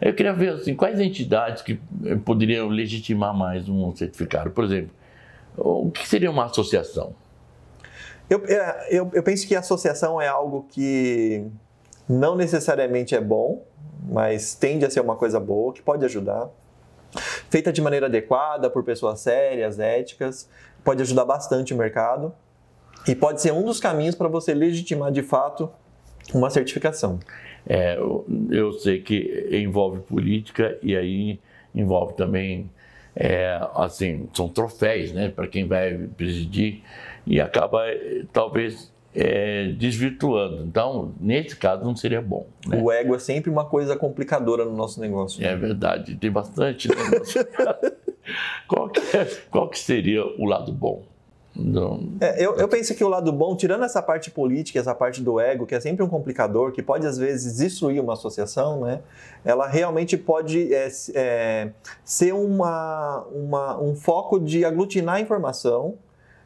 Eu queria ver assim, quais entidades que eh, poderiam legitimar mais um certificado. Por exemplo, o que seria uma associação? Eu, é, eu, eu penso que associação é algo que não necessariamente é bom, mas tende a ser uma coisa boa, que pode ajudar. Feita de maneira adequada, por pessoas sérias, éticas, pode ajudar bastante o mercado e pode ser um dos caminhos para você legitimar de fato uma certificação. É, eu sei que envolve política e aí envolve também, é, assim, são troféus, né, para quem vai presidir e acaba eh, talvez é, desvirtuando. Então, nesse caso, não seria bom. Né? O ego é sempre uma coisa complicadora no nosso negócio. É verdade, tem bastante qual, que, é, qual que seria o lado bom? Do... É, eu, eu, penso que o lado bom, tirando essa parte política, essa parte do ego, que é sempre um complicador, que pode às vezes destruir uma associação, né? ela realmente pode é, é, ser uma, uma, um foco de aglutinar informação,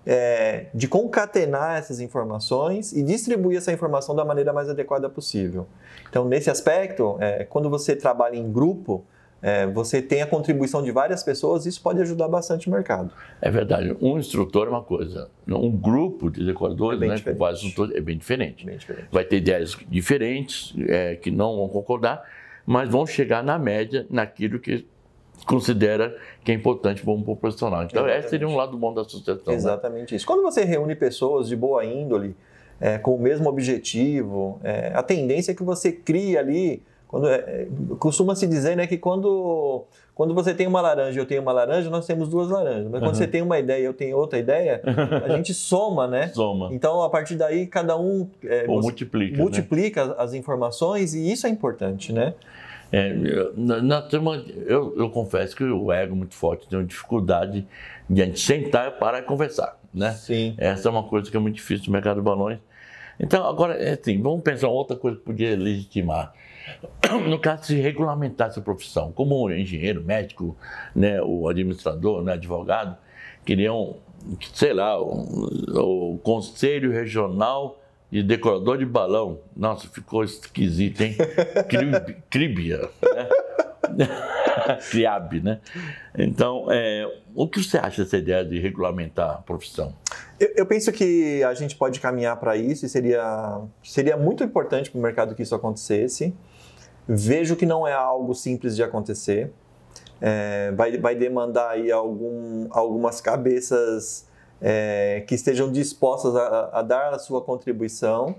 é, de concatenar essas informações e distribuir essa informação da maneira mais adequada possível. Então, nesse aspecto, é, quando você trabalha em grupo, é, você tem a contribuição de várias pessoas, isso pode ajudar bastante o mercado. É verdade. Um instrutor é uma coisa, um grupo de decoradores, é né, com vários instrutores, é bem diferente. bem diferente. Vai ter ideias diferentes é, que não vão concordar, mas vão chegar na média naquilo que considera que é importante para um profissional. Então, Exatamente. esse seria um lado bom da associação. Né? Exatamente né? isso. Quando você reúne pessoas de boa índole, é, com o mesmo objetivo, é, a tendência é que você crie ali quando, é, é, costuma se dizer né, que quando, quando você tem uma laranja eu tenho uma laranja, nós temos duas laranjas. Mas uhum. quando você tem uma ideia eu tenho outra ideia, a gente soma, né? Soma. Então, a partir daí, cada um é, Ou multiplica, multiplica né? as informações e isso é importante, né? É, eu, na, eu, eu, confesso que o ego muito forte tem dificuldade de a gente sentar e conversar, né? Sim. Essa é uma coisa que é muito difícil no mercado de balões então, agora, é assim, vamos pensar outra coisa que podia legitimar. No caso, se regulamentar essa profissão, como engenheiro, médico, né, o administrador, né, advogado, queriam, sei lá, o, o Conselho Regional de decorador de balão. Nossa, ficou esquisito, hein? Cribia, né? FIAB, né? Então, é, o que você acha dessa ideia de regulamentar a profissão? Eu, eu penso que a gente pode caminhar para isso e seria, seria muito importante para o mercado que isso acontecesse. Vejo que não é algo simples de acontecer. É, vai, vai demandar aí algum, algumas cabeças é, que estejam dispostas a, a dar a sua contribuição